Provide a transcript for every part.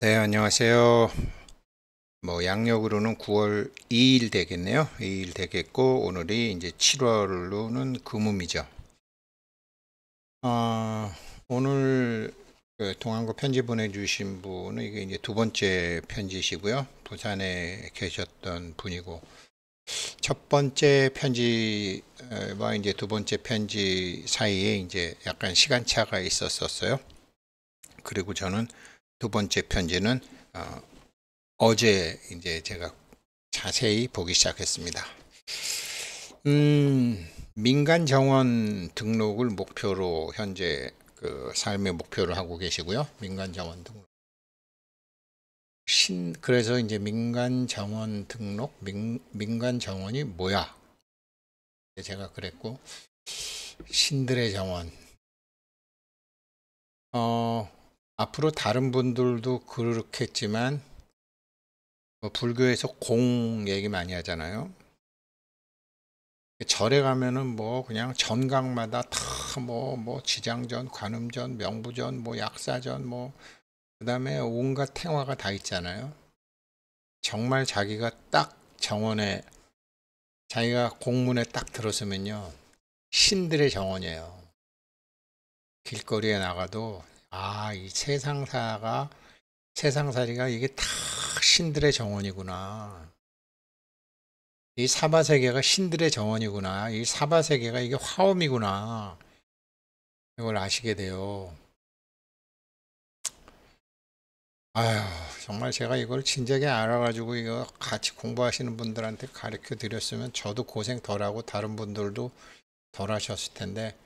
네, 안녕하세요. 뭐 양력으로는 9월 2일 되겠네요. 2일 되겠고 오늘이 이제 7월로는 금음이죠. 아 오늘 그 동안고 편지 보내주신 분은 이게 이제 두 번째 편지시고요. 부산에 계셨던 분이고 첫 번째 편지와 이제 두 번째 편지 사이에 이제 약간 시간차가 있었었어요. 그리고 저는 두 번째 편지는 어, 어제 이제 제가 자세히 보기 시작했습니다. 음, 민간 정원 등록을 목표로 현재 그 삶의 목표를 하고 계시고요. 민간 정원 등록. 신 그래서 이제 민간 정원 등록 민, 민간 정원이 뭐야? 제가 그랬고 신들의 정원. 어, 앞으로 다른 분들도 그렇겠지만 뭐 불교에서 공 얘기 많이 하잖아요. 절에 가면은 뭐 그냥 전각마다 다 뭐뭐 뭐 지장전, 관음전, 명부전, 뭐 약사전, 뭐 그다음에 온갖 탱화가 다 있잖아요. 정말 자기가 딱 정원에 자기가 공문에 딱 들었으면요 신들의 정원이에요. 길거리에 나가도 아, 이 세상사가 세상살이가 이게 다 신들의 정원이구나. 이 사바 세계가 신들의 정원이구나. 이 사바 세계가 이게 화엄이구나. 이걸 아시게 돼요. 아휴 정말 제가 이걸 진작에 알아가지고 이거 같이 공부하시는 분들한테 가르쳐 드렸으면 저도 고생 덜하고 다른 분들도 덜 하셨을 텐데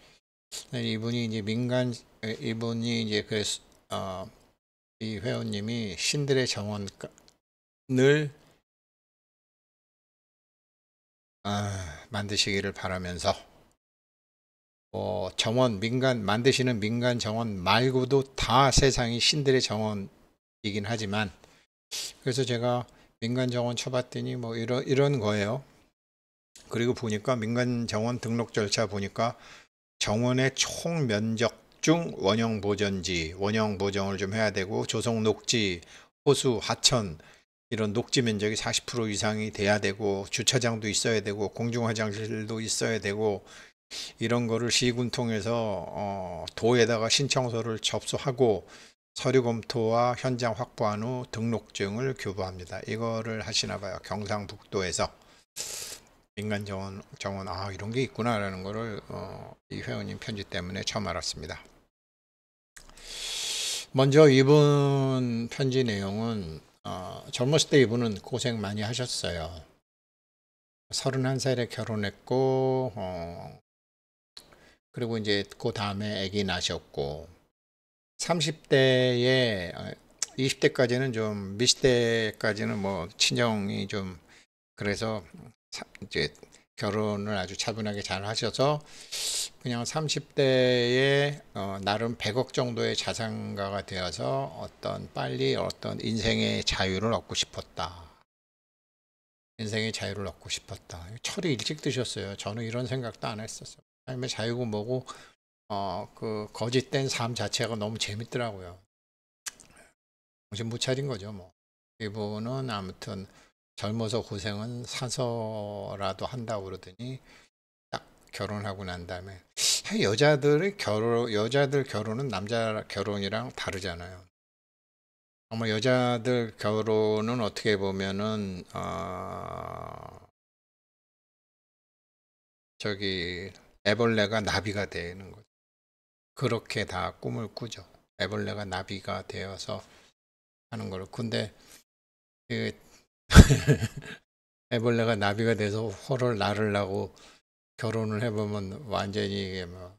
네, 이분이 이제 민간 이분이 이제 그 어, 이 회원님이 신들의 정원을 아, 만드시기를 바라면서 어, 정원 민간 만드시는 민간 정원 말고도 다 세상이 신들의 정원이긴 하지만 그래서 제가 민간 정원 쳐봤더니 뭐 이런 이런 거예요. 그리고 보니까 민간 정원 등록 절차 보니까 정원의 총 면적 중 원형 보전지, 원형 보정을 좀 해야 되고 조성 녹지, 호수, 하천 이런 녹지 면적이 40% 이상이 돼야 되고 주차장도 있어야 되고 공중 화장실도 있어야 되고 이런 거를 시군 통해서 어, 도에다가 신청서를 접수하고 서류 검토와 현장 확보한 후 등록증을 교부합니다. 이거를 하시나 봐요. 경상북도에서 민간 정원, 정원 아 이런 게 있구나라는 거를 어, 이 회원님 편지 때문에 처음 알았습니다. 먼저 이분 편지 내용은 어, 젊었을 때 이분은 고생 많이 하셨어요. 31살에 결혼했고 어, 그리고 이제 그 다음에 아기 낳으셨고 30대에 20대까지는 어, 좀 미시대까지는 뭐 친정이 좀 그래서 이제 결혼을 아주 차분하게 잘 하셔서 그냥 30대에 어, 나름 100억 정도의 자산가가 되어서 어떤 빨리 어떤 인생의 자유를 얻고 싶었다. 인생의 자유를 얻고 싶었다. 철이 일찍 드셨어요. 저는 이런 생각도 안 했었어요. 삶의 자유고 뭐고 어, 그 거짓된 삶 자체가 너무 재밌더라고요. 정신 못 차린 거죠. 뭐. 이분은 아무튼 젊어서 고생은 사서라도 한다고 그러더니 딱 결혼하고 난 다음에 여자들의 결혼 여자들 결혼은 남자 결혼이랑 다르잖아요. 아마 여자들 결혼은 어떻게 보면은 어, 저기 애벌레가 나비가 되는 거죠. 그렇게 다 꿈을 꾸죠. 애벌레가 나비가 되어서 하는 거를. 근데 그 애벌레가 나비가 돼서 호를 날으려고 결혼을 해보면 완전히 이게 뭐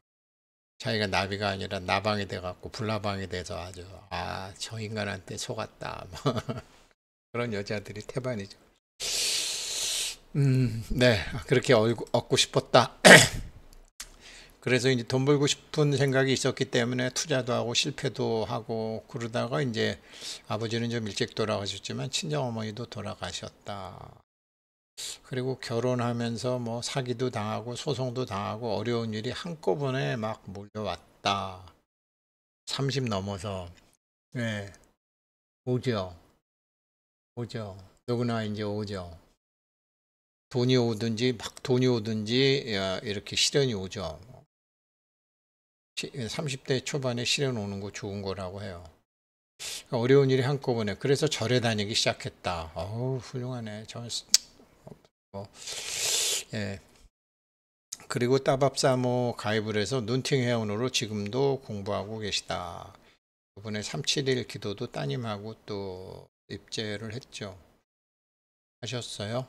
자기가 나비가 아니라 나방이 돼갖고 불나방이 돼서 아주 아저 인간한테 속았다 뭐 그런 여자들이 태반이죠. 음, 네 그렇게 얻고 싶었다. 그래서 이제 돈 벌고 싶은 생각이 있었기 때문에 투자도 하고 실패도 하고 그러다가 이제 아버지는 좀 일찍 돌아가셨지만 친정 어머니도 돌아가셨다. 그리고 결혼하면서 뭐 사기도 당하고 소송도 당하고 어려운 일이 한꺼번에 막 몰려왔다. 30 넘어서. 네. 오죠. 오죠. 누구나 이제 오죠. 돈이 오든지 막 돈이 오든지 이렇게 시련이 오죠. 30대 초반에 실현 오는 거 좋은 거라고 해요. 그러니까 어려운 일이 한꺼번에 그래서 절에 다니기 시작했다. 어우 훌륭하네. 저 뭐. 예. 그리고 따밥사모 가입을 해서 눈팅 회원으로 지금도 공부하고 계시다. 이번에 3 7일 기도도 따님하고 또입제를 했죠. 하셨어요?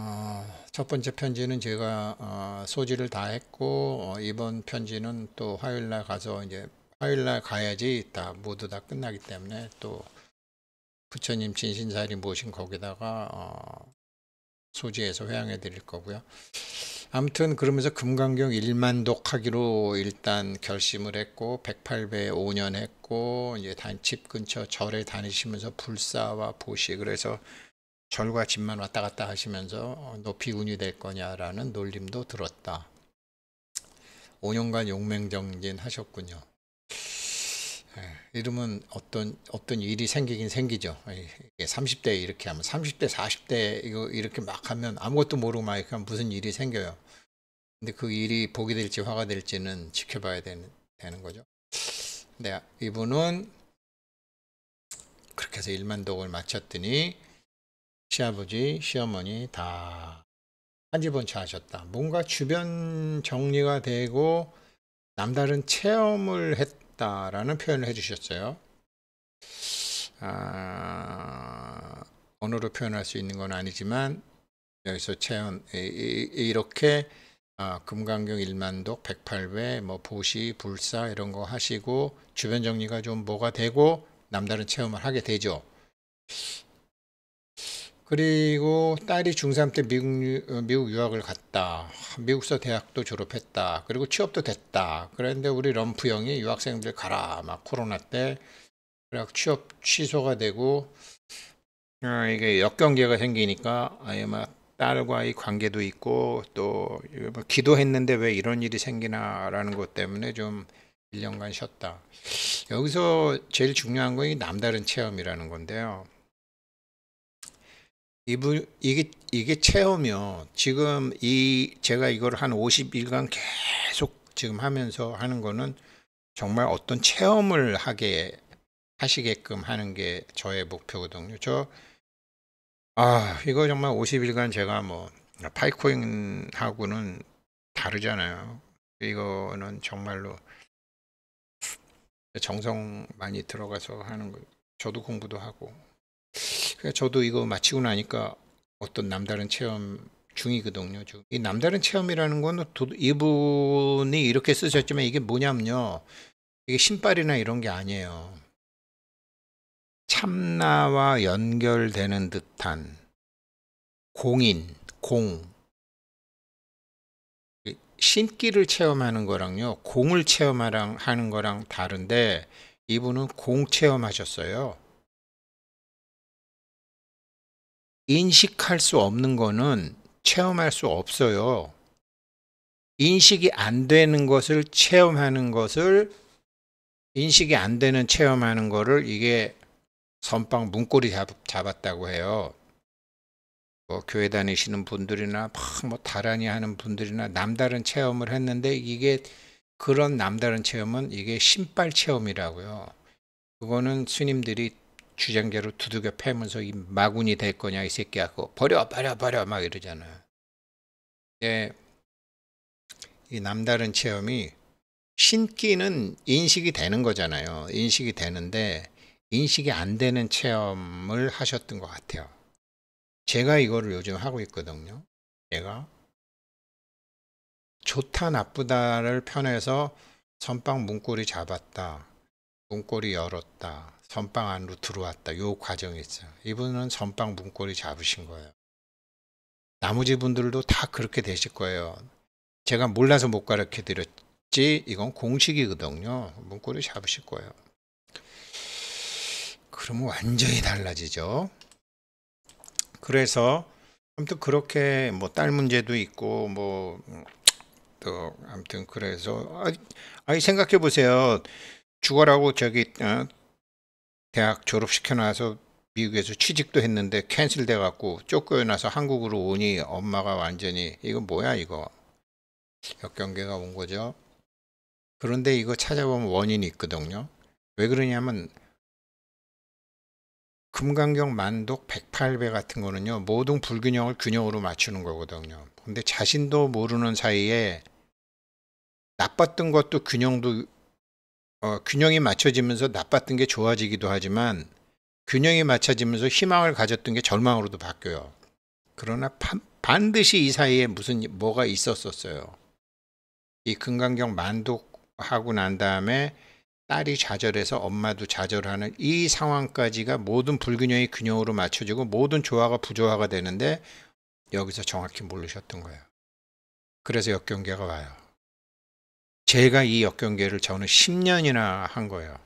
어, 첫 번째 편지는 제가 어, 소지를 다 했고 어, 이번 편지는 또 화요일 날 가서 이제 화요일 날 가야지 다 모두 다 끝나기 때문에 또 부처님 진신사이 모신 거기다가 어, 소지해서 회양해 드릴 거고요. 아무튼 그러면서 금강경 1만 독하기로 일단 결심을 했고 108배 5년 했고 이제 단집 근처 절에 다니시면서 불사와 보시 그래서 절과 집만 왔다 갔다 하시면서 높이 어, 운이될 거냐라는 놀림도 들었다. 5년간 용맹정진 하셨군요. 예, 이름은 어떤 어떤 일이 생기긴 생기죠. 30대 예, 이렇게 하면 30대 40대 이거 이렇게 막 하면 아무것도 모르고 막 이렇게 하면 무슨 일이 생겨요. 근데 그 일이 복이 될지 화가 될지는 지켜봐야 되는, 되는 거죠. 네, 이분은 그렇게 해서 1만 독을 마쳤더니 시아버지, 시어머니 다 한집번차 하셨다. 뭔가 주변 정리가 되고 남다른 체험을 했다라는 표현을 해주셨어요. 아, 언어로 표현할 수 있는 건 아니지만 여기서 체험 이렇게 아, 금강경 일만독 108회 뭐 보시 불사 이런 거 하시고 주변 정리가 좀 뭐가 되고 남다른 체험을 하게 되죠. 그리고 딸이 중3 때 미국, 어, 미국 유학을 갔다. 미국서 대학도 졸업했다. 그리고 취업도 됐다. 그런데 우리 럼프 형이 유학생들 가라. 막 코로나 때. 그래서 취업 취소가 되고, 어, 이게 역경계가 생기니까 아예 막 딸과의 관계도 있고, 또 뭐 기도했는데 왜 이런 일이 생기나라는 것 때문에 좀 1년간 쉬었다. 여기서 제일 중요한 건이 남다른 체험이라는 건데요. 이분 이게 이게 체험이요. 지금 이 제가 이걸 한 50일간 계속 지금 하면서 하는 거는 정말 어떤 체험을 하게 하시게끔 하는 게 저의 목표거든요. 저 아, 이거 정말 50일간 제가 뭐 파이코인하고는 다르잖아요. 이거는 정말로 정성 많이 들어가서 하는 거 저도 공부도 하고 그러니까 저도 이거 마치고 나니까 어떤 남다른 체험 중이거든요. 이 남다른 체험이라는 건 이분이 이렇게 쓰셨지만 이게 뭐냐면요. 이게 신발이나 이런 게 아니에요. 참나와 연결되는 듯한 공인, 공. 신기를 체험하는 거랑요, 공을 체험하는 거랑 다른데 이분은 공 체험하셨어요. 인식할 수 없는 거는 체험할 수 없어요. 인식이 안 되는 것을 체험하는 것을 인식이 안 되는 체험하는 거를 이게 선빵 문고리 잡, 았다고 해요. 뭐 교회 다니시는 분들이나 막뭐 다란이 하는 분들이나 남다른 체험을 했는데 이게 그런 남다른 체험은 이게 신발 체험이라고요. 그거는 스님들이 주장자로 두들겨 패면서 이 마군이 될 거냐 이새끼하고 버려 버려 버려 막 이러잖아요. 예, 이 남다른 체험이 신기는 인식이 되는 거잖아요. 인식이 되는데 인식이 안 되는 체험을 하셨던 것 같아요. 제가 이거를 요즘 하고 있거든요. 제가 좋다 나쁘다를 편해서 선빵 문고리 잡았다. 문고리 열었다. 선빵 안로 으 들어왔다. 요 과정이죠. 이분은 선빵 문고리 잡으신 거예요. 나머지 분들도 다 그렇게 되실 거예요. 제가 몰라서 못 가르쳐 드렸지 이건 공식이거든요. 문고리 잡으실 거예요. 그러면 완전히 달라지죠. 그래서 아무튼 그렇게 뭐 딸 문제도 있고 뭐 또 아무튼 그래서 아니, 아니 생각해 보세요. 죽어라고 저기 어, 대학 졸업시켜놔서 미국에서 취직도 했는데 캔슬 돼갖고 쫓겨나서 한국으로 오니 엄마가 완전히 이거 뭐야 이거 역경계가 온 거죠. 그런데 이거 찾아보면 원인이 있거든요. 왜 그러냐면 금강경 만독 108배 같은 거는요. 모든 불균형을 균형으로 맞추는 거거든요. 근데 자신도 모르는 사이에 나빴던 것도 균형도 어, 균형이 맞춰지면서 나빴던 게 좋아지기도 하지만 균형이 맞춰지면서 희망을 가졌던 게 절망으로도 바뀌어요. 그러나 파, 반드시 이 사이에 무슨 뭐가 있었었어요. 이 금강경 만독하고 난 다음에 딸이 좌절해서 엄마도 좌절하는 이 상황까지가 모든 불균형이 균형으로 맞춰지고 모든 조화가 부조화가 되는데 여기서 정확히 모르셨던 거예요. 그래서 역경계가 와요. 제가 이 역경계를 저는 10년이나 한 거예요.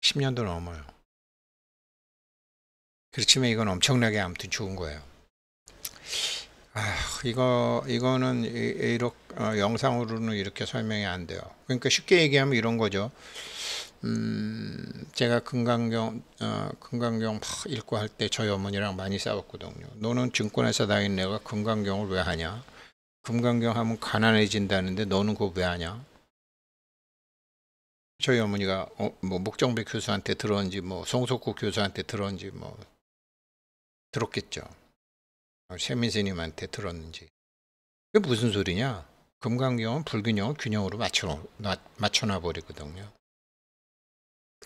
10년도 넘어요. 그렇지만 이건 엄청나게 아무튼 좋은 거예요. 아, 이거 이거는 이렇게 어, 영상으로는 이렇게 설명이 안 돼요. 그러니까 쉽게 얘기하면 이런 거죠. 음, 제가 금강경 어, 금강경 막 읽고 할 때 저희 어머니랑 많이 싸웠거든요. 너는 증권회사 다닌 내가 금강경을 왜 하냐? 금강경 하면 가난해진다는데 너는 그거 왜 하냐? 저희 어머니가 어, 뭐목정백 교수한테 들었는지 뭐 송석구 교수한테 들었는지 뭐 들었겠죠. 어, 세민스님한테 들었는지. 그게 무슨 소리냐? 금강경은 불균형을 균형으로 맞춰, 맞춰놔 버리거든요.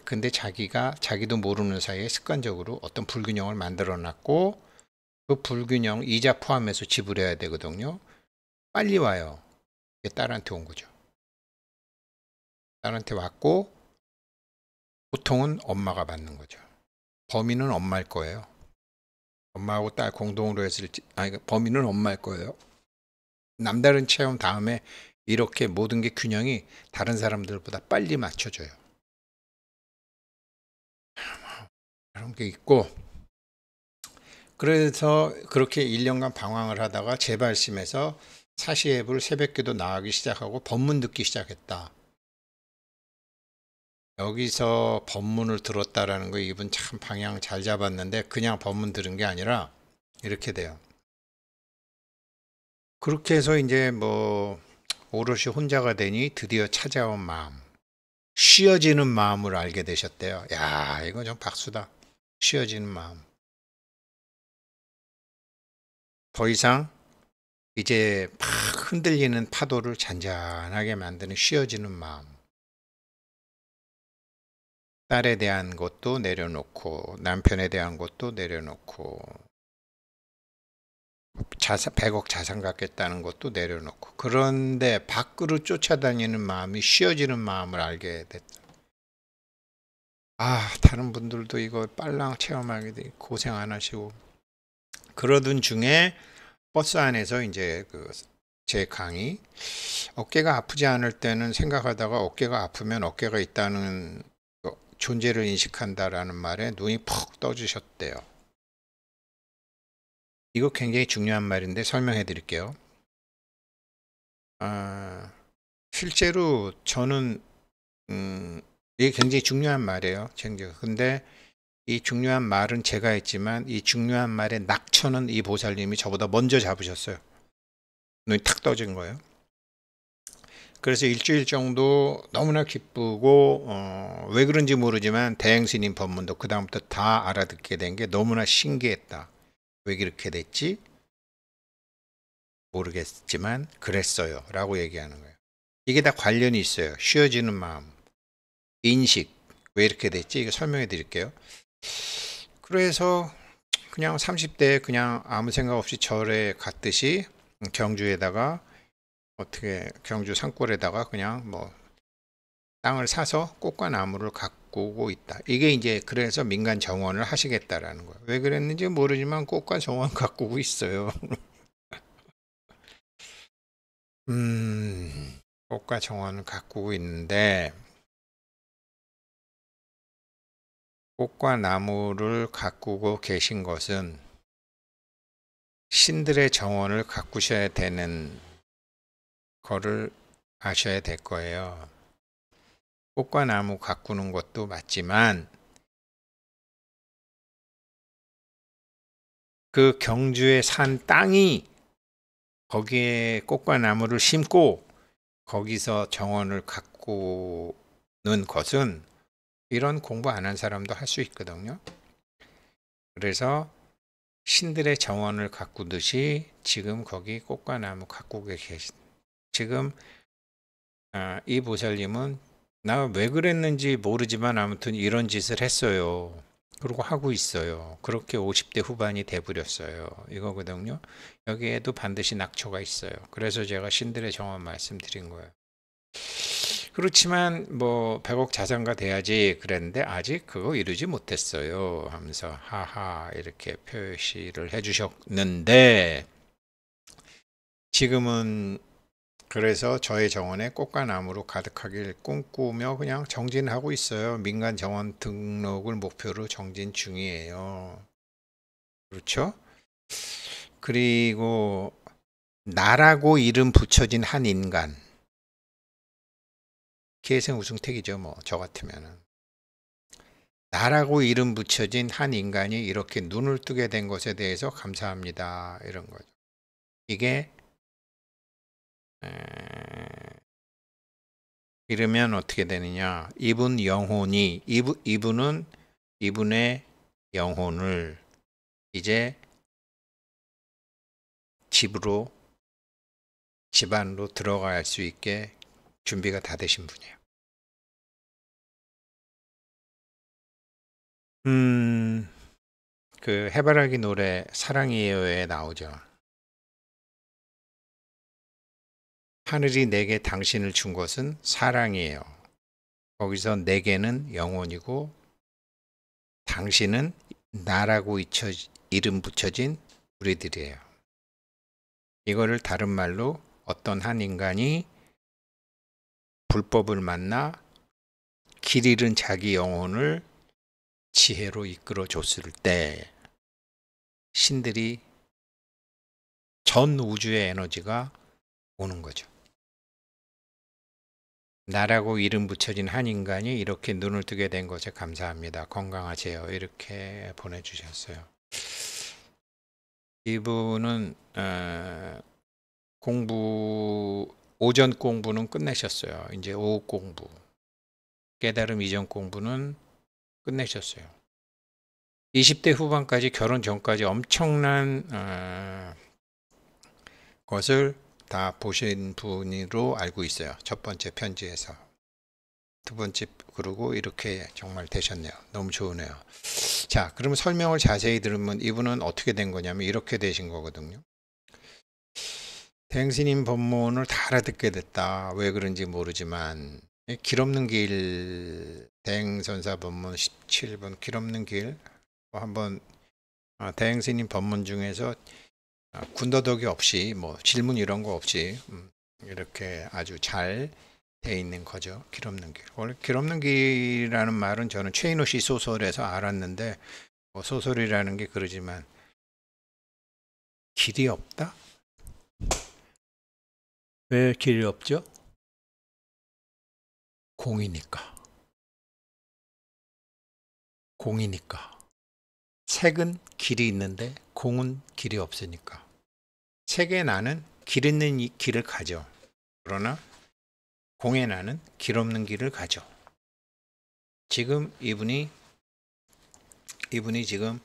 근데 자기가 자기도 모르는 사이에 습관적으로 어떤 불균형을 만들어 놨고 그 불균형 이자 포함해서 지불해야 되거든요. 빨리 와요. 딸한테 온 거죠. 딸한테 왔고 보통은 엄마가 받는 거죠. 범인은 엄마일 거예요. 엄마하고 딸 공동으로 했을 지 아니 그러니까 범인은 엄마일 거예요. 남다른 체험 다음에 이렇게 모든 게 균형이 다른 사람들보다 빨리 맞춰져요. 그런 게 있고 그래서 그렇게 1년간 방황을 하다가 재발심해서 사시 예불 새벽기도 나가기 시작하고 법문 듣기 시작했다. 여기서 법문을 들었다라는 거 이분 참 방향 잘 잡았는데 그냥 법문 들은 게 아니라 이렇게 돼요. 그렇게 해서 이제 뭐 오롯이 혼자가 되니 드디어 찾아온 마음, 쉬어지는 마음을 알게 되셨대요. 야, 이거 좀 박수다. 쉬어지는 마음. 더 이상 이제 막 흔들리는 파도를 잔잔하게 만드는 쉬어지는 마음. 딸에 대한 것도 내려놓고 남편에 대한 것도 내려놓고 자산, 100억 자산 갖겠다는 것도 내려놓고 그런데 밖으로 쫓아다니는 마음이 쉬어지는 마음을 알게 됐다. 아 다른 분들도 이거 빨랑 체험하게 돼 고생 안 하시고 그러던 중에 버스 안에서 이제 그 제 강의 어깨가 아프지 않을 때는 생각하다가 어깨가 아프면 어깨가 있다는 존재를 인식한다라는 말에 눈이 퍽 떠주셨대요. 이거 굉장히 중요한 말인데 설명해 드릴게요. 아, 실제로 저는 음, 이게 굉장히 중요한 말이에요. 근데 이 중요한 말은 제가 했지만 이 중요한 말의 낙천은 이 보살님이 저보다 먼저 잡으셨어요. 눈이 탁 떠진 거예요. 그래서 일주일 정도 너무나 기쁘고 어, 왜 그런지 모르지만 대행스님 법문도 그 다음부터 다 알아듣게 된 게 너무나 신기했다. 왜 그렇게 됐지? 모르겠지만 그랬어요. 라고 얘기하는 거예요. 이게 다 관련이 있어요. 쉬어지는 마음, 인식, 왜 이렇게 됐지? 이거 설명해 드릴게요. 그래서 그냥 3 0대 그냥 아무 생각 없이 절에 갔듯이 경주에다가 어떻게 경주 산골에다가 그냥 뭐 땅을 사서 꽃과 나무를 가꾸고 있다. 이게 이제 그래서 민간 정원을 하시겠다라는 거예요. 왜 그랬는지 모르지만 꽃과 정원 가꾸고 있어요. 음, 꽃과 정원을 가꾸고 있는데 꽃과 나무를 가꾸고 계신 것은 신들의 정원을 가꾸셔야 되는 거를 아셔야 될 거예요. 꽃과 나무 가꾸는 것도 맞지만 그 경주에 산 땅이 거기에 꽃과 나무를 심고 거기서 정원을 가꾸는 것은 이런 공부 안 한 사람도 할 수 있거든요. 그래서 신들의 정원을 가꾸듯이 지금 거기 꽃과나무 가꾸고 계신 지금 아, 이 보살님은 나 왜 그랬는지 모르지만 아무튼 이런 짓을 했어요. 그리고 하고 있어요. 그렇게 50대 후반이 돼버렸어요. 이거거든요. 여기에도 반드시 낙초가 있어요. 그래서 제가 신들의 정원 말씀드린 거예요. 그렇지만 뭐 100억 자산가 돼야지 그랬는데 아직 그거 이루지 못했어요 하면서 하하 이렇게 표시를 해주셨는데 지금은 그래서 저의 정원에 꽃과 나무로 가득하길 꿈꾸며 그냥 정진하고 있어요. 민간 정원 등록을 목표로 정진 중이에요. 그렇죠? 그리고 나라고 이름 붙여진 한 인간 계승 우승택이죠. 뭐 저 같으면은 나라고 이름 붙여진 한 인간이 이렇게 눈을 뜨게 된 것에 대해서 감사합니다. 이런 거죠. 이게 에... 이러면 어떻게 되느냐? 이분 영혼이 이분 이분은 이분의 영혼을 이제 집으로 집안으로 들어갈 수 있게 준비가 다 되신 분이에요. 음, 그 해바라기 노래 사랑이에요에 나오죠. 하늘이 내게 당신을 준 것은 사랑이에요. 거기서 내게는 영혼이고 당신은 나라고 잊혀, 이름 붙여진 우리들이에요. 이거를 다른 말로 어떤 한 인간이 불법을 만나 길 잃은 자기 영혼을 지혜로 이끌어 줬을 때 신들이 전 우주의 에너지가 오는 거죠. 나라고 이름 붙여진 한 인간이 이렇게 눈을 뜨게 된 것에 감사합니다. 건강하세요. 이렇게 보내주셨어요. 이분은 어, 공부 오전 공부는 끝내셨어요. 이제 오후 공부. 깨달음 이전 공부는 끝내셨어요. 20대 후반까지 결혼 전까지 엄청난 어, 것을 다 보신 분으로 알고 있어요. 첫 번째 편지에서. 두 번째 그러고 이렇게 정말 되셨네요. 너무 좋으네요. 자, 그러면 설명을 자세히 들으면 이분은 어떻게 된 거냐면 이렇게 되신 거거든요. 대행스님 법문을 다 알아듣게 됐다. 왜 그런지 모르지만 예, 길 없는 길 대행선사 법문 17번 길 없는 길 뭐 한번 대행스님 아, 법문 중에서 아, 군더더기 없이 뭐 질문 이런 거 없이 음, 이렇게 아주 잘 돼 있는 거죠. 길 없는 길. 원래 길 없는 길이라는 말은 저는 최인호 씨 소설에서 알았는데 뭐 소설이라는 게 그러지만 길이 없다? 왜 길이 없죠? 공이니까. 공이니까. 색은 길이 있는데 공은 길이 없으니까. 색의 나는 길 있는 길을 가죠. 그러나 공의 나는 길 없는 길을 가죠. 지금 이분이 이분이 지금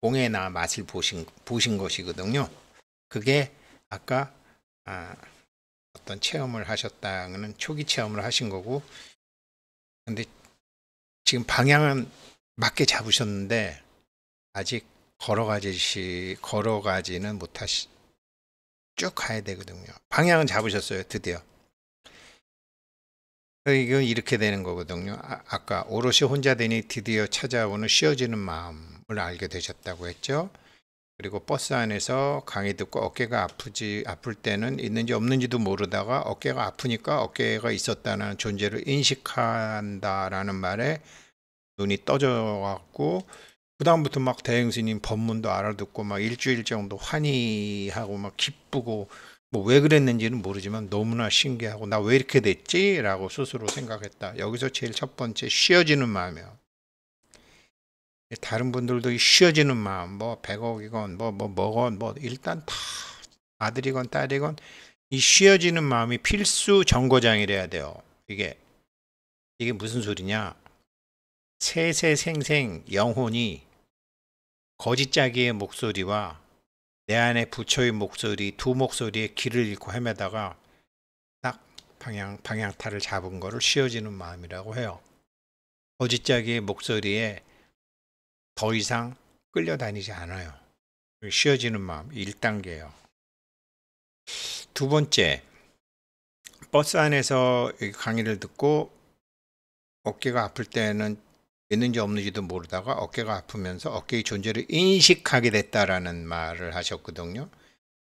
공의 나 맛을 보신 보신 것이거든요. 그게 아까 아, 어떤 체험을 하셨다는 초기 체험을 하신 거고 근데 지금 방향은 맞게 잡으셨는데 아직 걸어가지 시 걸어가지는 못하시 쭉 가야 되거든요. 방향은 잡으셨어요, 드디어. 이건 이렇게 되는 거거든요. 아, 까 오롯이 혼자 되니 드디어 찾아오는 쉬어지는 마음을 알게 되셨다고 했죠. 그리고 버스 안에서 강의 듣고 어깨가 아프지 아플 때는 있는지 없는지도 모르다가 어깨가 아프니까 어깨가 있었다는 존재를 인식한다라는 말에 눈이 떠져 갖고 그다음부터 막 대행스님 법문도 알아듣고 막 일주일 정도 환희하고 막 기쁘고 뭐 왜 그랬는지는 모르지만 너무나 신기하고 나 왜 이렇게 됐지라고 스스로 생각했다. 여기서 제일 첫 번째 쉬어지는 마음이야. 다른 분들도 쉬어지는 마음 뭐 100억이건 뭐뭐 뭐건 뭐 일단 다 아들이건 딸이건 이 쉬어지는 마음이 필수 정거장이 래야 돼요. 이게 이게 무슨 소리냐? 세세생생 영혼이 거짓자기의 목소리와 내안에 부처의 목소리 두 목소리의 길을 잃고 헤매다가 딱 방향 방향타를 잡은 거를 쉬어지는 마음이라고 해요. 거짓자기의 목소리에 더 이상 끌려다니지 않아요. 쉬어지는 마음 1단계예요. 두 번째, 버스 안에서 강의를 듣고 어깨가 아플 때는 있는지 없는지도 모르다가 어깨가 아프면서 어깨의 존재를 인식하게 됐다라는 말을 하셨거든요.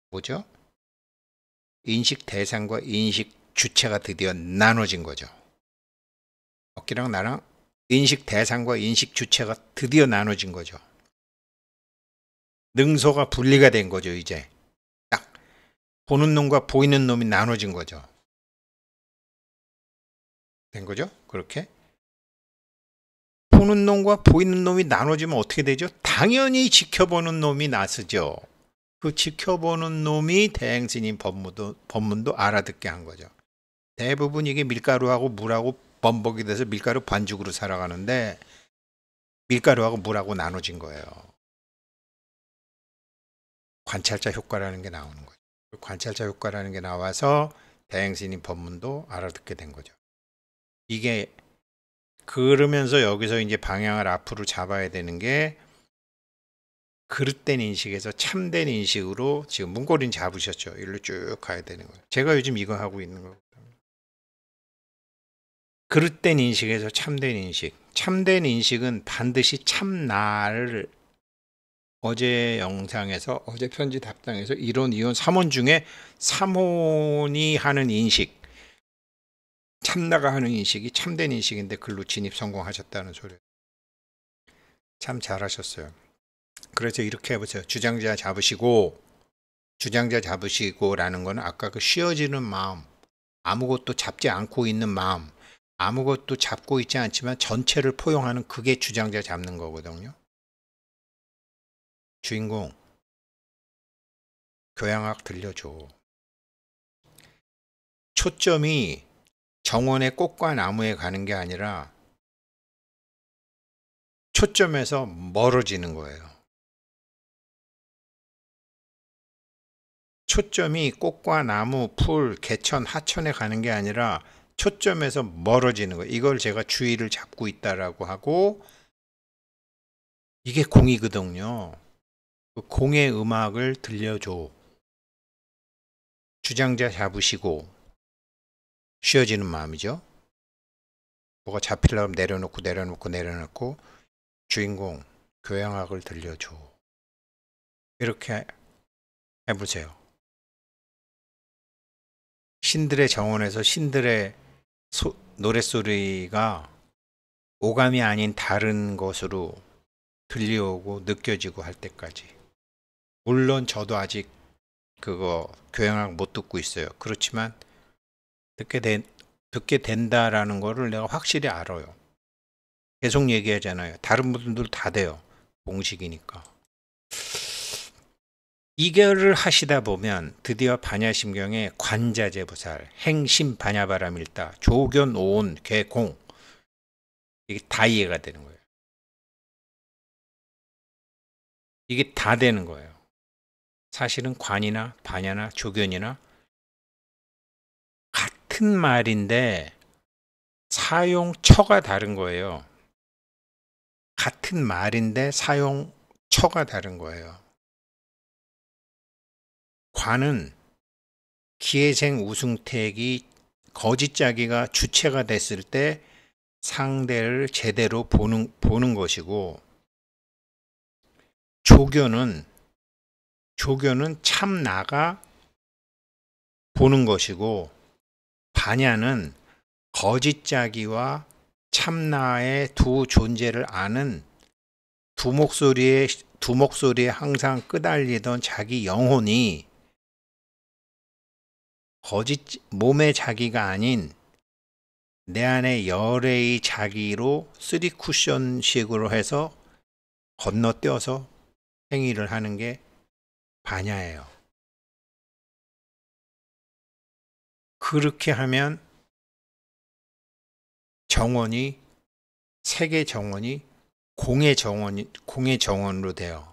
뭐죠? 인식 대상과 인식 주체가 드디어 나눠진 거죠. 어깨랑 나랑 인식 대상과 인식 주체가 드디어 나눠진 거죠. 능소가 분리가 된 거죠, 이제. 딱. 보는 놈과 보이는 놈이 나눠진 거죠. 된 거죠? 그렇게? 보는 놈과 보이는 놈이 나눠지면 어떻게 되죠? 당연히 지켜보는 놈이 나서죠. 그 지켜보는 놈이 대행신인 법문도, 법문도 알아듣게 한 거죠. 대부분 이게 밀가루하고 물하고 범벅이 돼서 밀가루 반죽으로 살아가는데 밀가루하고 물하고 나눠진 거예요. 관찰자 효과라는 게 나오는 거죠. 관찰자 효과라는 게 나와서 대행스인 법문도 알아듣게 된 거죠. 이게 그러면서 여기서 이제 방향을 앞으로 잡아야 되는 게 그릇된 인식에서 참된 인식으로 지금 문고리는 잡으셨죠. 일로 쭉 가야 되는 거예요. 제가 요즘 이거 하고 있는 거예요. 그릇된 인식에서 참된 인식. 참된 인식은 반드시 참나를 어제 영상에서 어제 편지 답장에서 이론 이혼 3원 중에 3원이 하는 인식 참나가 하는 인식이 참된 인식인데 글로 진입 성공하셨다는 소리 참 잘하셨어요 그래서 이렇게 해보세요 주장자 잡으시고 주장자 잡으시고 라는 건 아까 그 쉬어지는 마음 아무것도 잡지 않고 있는 마음 아무것도 잡고 있지 않지만 전체를 포용하는 그게 주장자 잡는 거거든요. 주인공 교양학 들려줘. 초점이 정원의 꽃과 나무에 가는 게 아니라 초점에서 멀어지는 거예요. 초점이 꽃과 나무, 풀, 개천, 하천에 가는 게 아니라 초점에서 멀어지는 거 이걸 제가 주의를 잡고 있다라고 하고 이게 공이거든요. 그 공의 음악을 들려줘. 주장자 잡으시고 쉬어지는 마음이죠. 뭐가 잡히려면 내려놓고 내려놓고 내려놓고 주인공 교향악을 들려줘. 이렇게 해보세요. 신들의 정원에서 신들의 소, 노랫소리가 오감이 아닌 다른 것으로 들려오고 느껴지고 할 때까지. 물론 저도 아직 그거 교향악 못 듣고 있어요. 그렇지만 듣게 된 듣게 된다라는 거를 내가 확실히 알아요. 계속 얘기하잖아요. 다른 분들 도다 돼요. 공식이니까. 이결을 하시다 보면 드디어 반야심경의 관자재 부살, 행심 반야바람일다, 조견 오온 개공 이게 다 이해가 되는 거예요. 이게 다 되는 거예요. 사실은 관이나 반야나 조견이나 같은 말인데 사용처가 다른 거예요. 같은 말인데 사용처가 다른 거예요. 관은 기회생 우승택이 거짓자기가 주체가 됐을 때 상대를 제대로 보는, 보는 것이고 조교는 조교는 참나가 보는 것이고 반야는 거짓자기와 참나의 두 존재를 아는 두 목소리에 두 목소리에 항상 끄달리던 자기 영혼이 거짓 몸의 자기가 아닌 내 안에 열의 자기로 쓰리 쿠션식으로 해서 건너뛰어서 행위를 하는 게 반야예요. 그렇게 하면 정원이 세계 정원이 공의 정원이 공의 정원으로 돼요.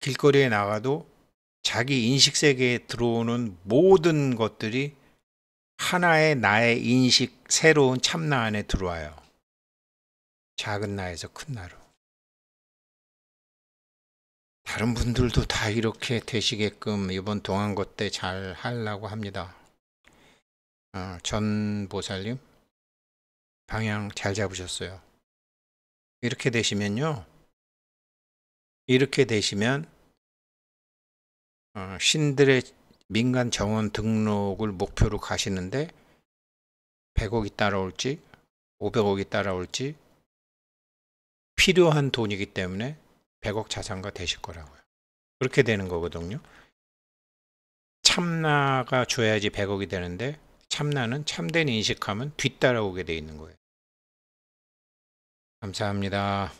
길거리에 나가도 자기 인식 세계에 들어오는 모든 것들이 하나의 나의 인식 새로운 참나 안에 들어와요. 작은 나에서 큰 나로. 다른 분들도 다 이렇게 되시게끔 이번 동안것 때 잘 하려고 합니다. 아, 전 보살님 방향 잘 잡으셨어요. 이렇게 되시면요. 이렇게 되시면 어, 신들의 민간 정원 등록을 목표로 가시는데 100억이 따라올지 500억이 따라올지 필요한 돈이기 때문에 100억 자산가 되실 거라고요. 그렇게 되는 거거든요. 참나가 줘야지 100억이 되는데 참나는 참된 인식하면 뒤따라오게 돼 있는 거예요. 감사합니다.